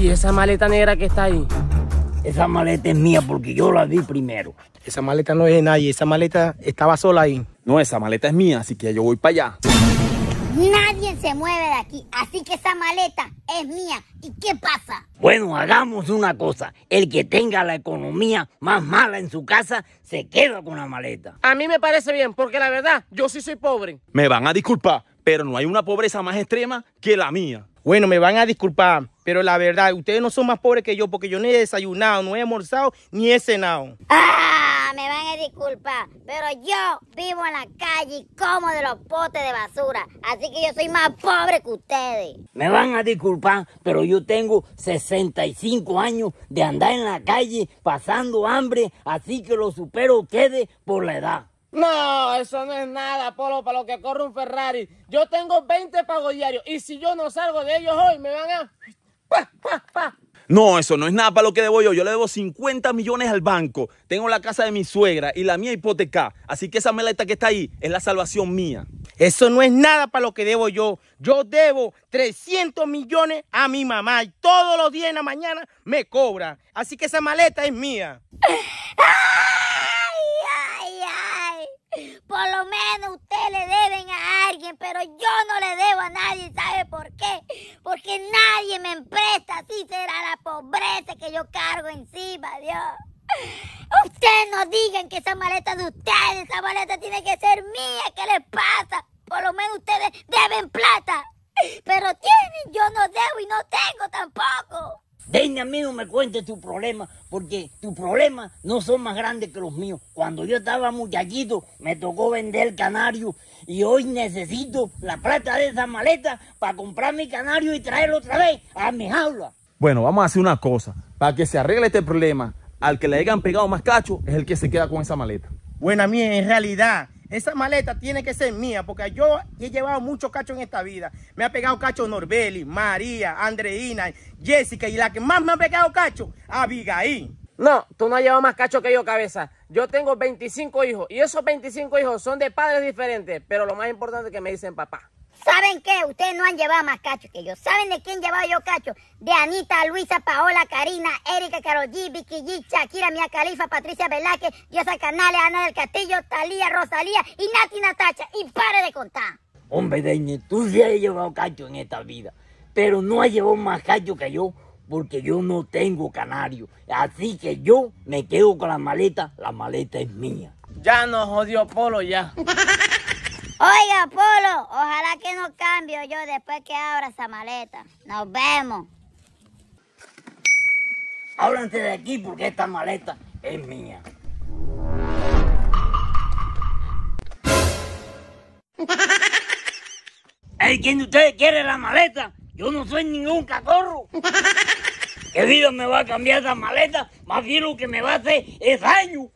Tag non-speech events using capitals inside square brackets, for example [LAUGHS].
¿Y esa maleta negra que está ahí? Esa maleta es mía porque yo la vi primero. Esa maleta no es de nadie, esa maleta estaba sola ahí. No, esa maleta es mía, así que yo voy para allá. Nadie se mueve de aquí, así que esa maleta es mía. ¿Y qué pasa? Bueno, hagamos una cosa. El que tenga la economía más mala en su casa se queda con la maleta. A mí me parece bien, porque la verdad, yo sí soy pobre. Me van a disculpar, pero no hay una pobreza más extrema que la mía. Bueno, me van a disculpar, pero la verdad, ustedes no son más pobres que yo porque yo ni he desayunado, no he almorzado, ni he cenado. ¡Ah! Me van a disculpar, pero yo vivo en la calle y como de los potes de basura. Así que yo soy más pobre que ustedes. Me van a disculpar, pero yo tengo 65 años de andar en la calle pasando hambre, así que lo supero quede por la edad. No, eso no es nada, Polo, para lo que corre un Ferrari. Yo tengo 20 pagos diarios y si yo no salgo de ellos hoy, me van a... No, eso no es nada para lo que debo yo. Yo le debo 50 millones al banco. Tengo la casa de mi suegra y la mía hipoteca. Así que esa maleta que está ahí es la salvación mía. Eso no es nada para lo que debo yo. Yo debo 300 millones a mi mamá y todos los días en la mañana me cobra. Así que esa maleta es mía. Por lo menos ustedes le deben a alguien, pero yo no le debo a nadie, ¿sabes? porque nadie me empresta, así será la pobreza que yo cargo encima, Dios. Ustedes no digan que esa maleta es de ustedes, esa maleta tiene que ser mía, que les pague. Ven a mí, no me cuentes tu problema, porque tus problemas no son más grandes que los míos. Cuando yo estaba muchachito, me tocó vender el canario y hoy necesito la plata de esa maleta para comprar mi canario y traerlo otra vez a mi jaula. Bueno, vamos a hacer una cosa. Para que se arregle este problema, al que le hayan pegado más cacho es el que se queda con esa maleta. Bueno, a mí en realidad esa maleta tiene que ser mía porque yo he llevado muchos cachos en esta vida. Me ha pegado cacho Norbeli, María, Andreina, Jessica y la que más me ha pegado cacho, Abigail. No, tú no has llevado más cacho que yo, cabeza. Yo tengo 25 hijos y esos 25 hijos son de padres diferentes, pero lo más importante es que me dicen papá. ¿Saben qué? Ustedes no han llevado más cacho que yo. ¿Saben de quién llevaba yo cacho? De Anita, Luisa, Paola, Karina, Erika, Carol G, Vicky G, Shakira, Mia Califa, Patricia Velázquez, Diosa Canales, Ana del Castillo, Talía, Rosalía y Nati Natacha. Y pare de contar. Hombre, de tú sí has llevado cacho en esta vida. Pero no has llevado más cacho que yo porque yo no tengo canario. Así que yo me quedo con la maleta, la maleta es mía. Ya nos jodió Polo ya. [LAUGHS] Oiga, Polo, ojalá que no cambio yo después que abra esa maleta. Nos vemos. Háblense de aquí porque esta maleta es mía. ¡Ey, ¿quién de ustedes quiere la maleta? Yo no soy ningún cacorro. ¿Qué vida me va a cambiar esa maleta? Más bien lo que me va a hacer es daño.